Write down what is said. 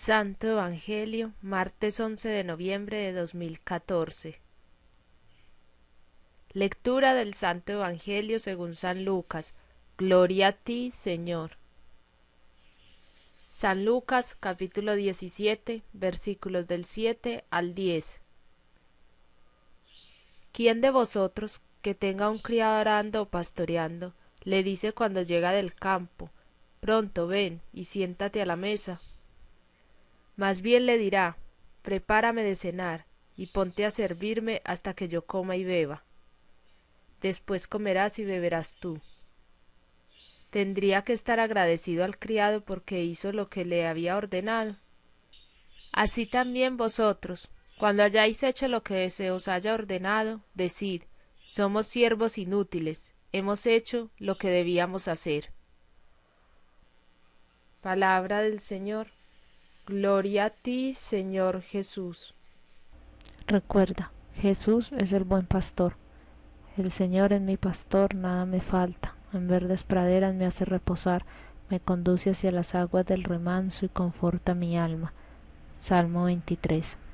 Santo Evangelio, martes 11 de noviembre de 2014. Lectura del Santo Evangelio según San Lucas. Gloria a ti, Señor. San Lucas, capítulo 17, versículos del 7 al 10. ¿Quién de vosotros que tenga un criado orando o pastoreando le dice cuando llega del campo, pronto ven y siéntate a la mesa más bien le dirá prepárame de cenar y ponte a servirme hasta que yo coma y beba. Después comerás y beberás tú. ¿Tendría que estar agradecido al criado porque hizo lo que le había ordenado? Así también vosotros, cuando hayáis hecho lo que se os haya ordenado, decid, somos siervos inútiles, hemos hecho lo que debíamos hacer. Palabra del Señor. Gloria a ti, Señor Jesús. Recuerda, Jesús es el buen pastor. El Señor es mi pastor, nada me falta. En verdes praderas me hace reposar, me conduce hacia las aguas del remanso y conforta mi alma. Salmo 23.